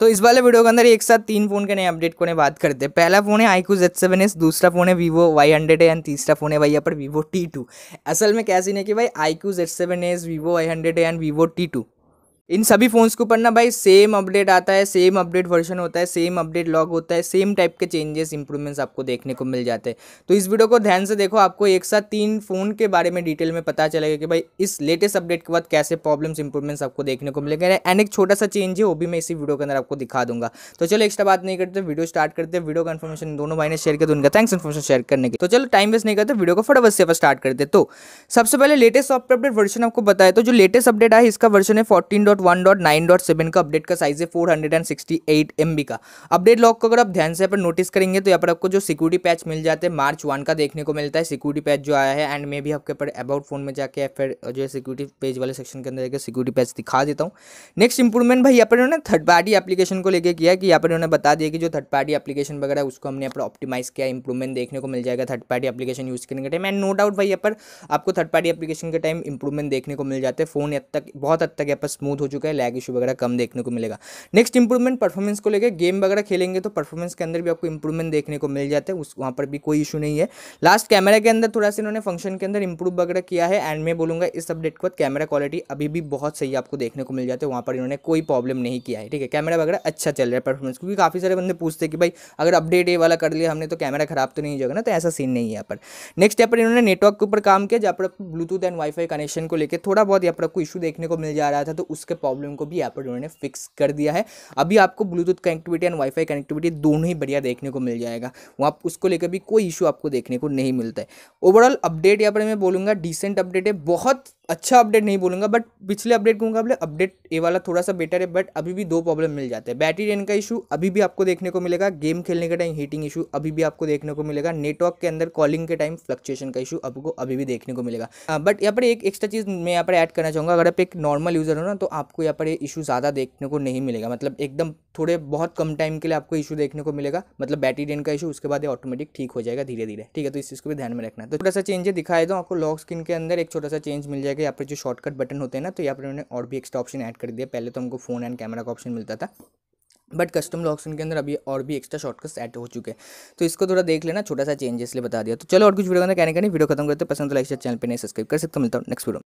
तो इस वाले वीडियो के अंदर एक साथ तीन फ़ोन के नए अपडेट को बात करते हैं पहला फ़ोन है आईकू जेड सेवन एस दूसरा फ़ोन है वीवो वाई हंड्रेड एंड तीसरा फ़ोन है भाई यहाँ पर वीवो टी टू असल में कैसी नहीं है कि भाई iQOO Z seven S Vivo Y hundred and Vivo T two इन सभी फ़ोन्स के ऊपर ना भाई सेम अपडेट आता है सेम अपडेट वर्जन होता है सेम अपडेट लॉग होता है सेम टाइप के चेंजेस इंप्रूवमेंट्स आपको देखने को मिल जाते हैं तो इस वीडियो को ध्यान से देखो आपको एक साथ तीन फ़ोन के बारे में डिटेल में पता चलेगा कि भाई इस लेटेस्ट अपडेट के बाद कैसे प्रॉब्लम्स इंप्रूवमेंट्स आपको देखने को मिलेगा एंड एक छोटा सा चेंज है वो भी मैं इसी वीडियो के अंदर आपको दिखा दूंगा तो चलो एक्स्ट्रा बात नहीं करते वीडियो स्टार्ट करते वीडियो का इन्फॉर्मेशन दोनों भाई ने शेयर किया तो उनका थैंक्स इन्फॉर्मेशन शेयर करने की तो चलो टाइम वेस्ट नहीं करते वीडियो को फटोफट से स्टार्ट करते तो सबसे पहले लेटेस्ट सॉफ्टवेयर अपडेट वर्जन आपको बताया तो जो लेटेस्ट अपडेट है इसका वर्जन है फोर्टीन डॉट का अपडेट का साइज है फोर हंड्रेड का अपडेट लॉक को अगर आप ध्यान से यहाँ पर नोटिस करेंगे तो यहाँ पर आपको जो सिक्योरिटी पैच मिल जाते हैं मार्च वन का देखने को मिलता है सिक्योरिटी पैच जो आया है एंड मे भी आपके पर अबाउट फोन में जाकर या फिर जो है सिक्योरिटी पेज वाले सेक्शन के अंदर जाकर सिक्योरिटी पैच दिखा देता हूँ नेक्स्ट इंप्रूवमेंट भाई यहाँ पर उन्होंने थर्ड पार्टी एप्लीकेशन को लेकर किया कि यहाँ पर उन्होंने बता दिया कि जो थर्ड पार्टी एप्लीकेशन वगैरह उसको हमने यहाँ पर ऑप्टिमाइज किया इंप्रूवमेंट देखने को मिल जाएगा थर्ड पार्टी एप्लीकेशन यूज़ करने के टाइम एंड नो डाउट भाई यहाँ पर आपको थर्ड पार्टी एप्लीकेशन के टाइम इंप्रूवमेंट देखने को मिल जाते हैं फोन हद तक बहुत हद तक यहाँ पर स्मूथ हो चुका है लैग इशू वगैरह कम देखने को मिलेगा नेक्स्ट इंप्रूवमेंट परफॉर्मेंस को लेकर गेम वगैरह खेलेंगे तो परफॉर्मेंस के अंदर भी आपको इंप्रूवमेंट देखने को मिल जाते हैं उस वहाँ पर भी कोई इशू नहीं है लास्ट कैमरा के अंदर थोड़ा सा इन्होंने फंक्शन के अंदर इंप्रूव वगैरह किया है एंड मैं बोलूँगा इस अपडेट के बाद कैमरा क्वालिटी अभी भी बहुत सही आपको देखने को मिल जाता है वहाँ पर इन्होंने कोई प्रॉब्लम नहीं किया है ठीक है कैमरा वगैरह अच्छा चल रहा है परफॉर्मेंस क्योंकि काफ़ी सारे बंदे पूछते हैं कि भाई अगर अपडेट ये वाला कर लिया हमने तो कैमरा खराब तो नहीं जाएगा ना तो ऐसा सीन नहीं है यहाँ पर नेक्स्ट यहाँ पर इन्होंने नेटवर्क के ऊपर काम किया जहाँ पर ब्लूटूथ एंड वाईफाई कनेक्शन को लेकर थोड़ा बहुत यहाँ पर आपको इशू देखने को मिल जा रहा था तो उसके प्रॉब्लम को भी यहाँ उन्होंने फिक्स कर दिया है अभी आपको Bluetooth connectivity and WiFi connectivity दोनों ही बढ़िया देखने को मिल जाएगा वहाँ उसको लेकर भी कोई इशू आपको देखने को नहीं मिलता है ओवरऑल अपडेट यहाँ पर मैं बोलूँगा डिसेंट अपडेट है बहुत अच्छा अपडेट नहीं बोलूँगा बट पिछले अपडेट कहूँगा अपने अपडेट ये वाला थोड़ा सा बेटर है बट अभी भी दो प्रॉब्लम मिल जाते हैं बैटरी रेन का इशू अभी भी आपको देखने को मिलेगा गेम खेलने के टाइम हीटिंग इशू अभी भी आपको देखने को मिलेगा नेटवर्क के अंदर कॉलिंग के टाइम फ्लक्चुएशन का इशू आपको अभी भी देखने को मिलेगा बट हाँ, यहाँ पर एक एक्स्ट्रा चीज़ मैं यहाँ पर ऐड करना चाहूँगा अगर आप एक नॉर्मल यूज़र हो ना तो आपको यहाँ पर इशू ज़्यादा देखने को नहीं मिलेगा मतलब एकदम थोड़े बहुत कम टाइम के लिए आपको इशू देखने को मिलेगा मतलब बैटरी रेन का इशू उसके बाद ये ऑटोमेटिक ठीक हो जाएगा धीरे धीरे ठीक है तो इस चीज़ को भी ध्यान में रखना तो छोटा सा चेंज दिखाए दो आपको लॉक स्क्रीन के अंदर एक छोटा सा चेंज मिल जाएगा जाएगा यहाँ पर जो शॉर्टकट बटन होते हैं ना तो यहाँ पर उन्होंने और भी एक्स्ट्रा ऑप्शन ऐड कर दिया पहले तो हमको फ़ोन एंड कैमरा का ऑप्शन मिलता था बट कस्टम लॉक्सन के अंदर अभी और भी एक्स्ट्रा शॉर्टकट्स ऐड हो चुके हैं तो इसको थोड़ा देख लेना छोटा सा चेंज इसलिए बता दिया तो चलो और कुछ वीडियो का कहने का नहीं वीडियो खत्म करते पसंद तो लाइक चैनल पर नहीं सब्सक्राइब कर सकते मिलता हूँ नेक्स्ट वीडियो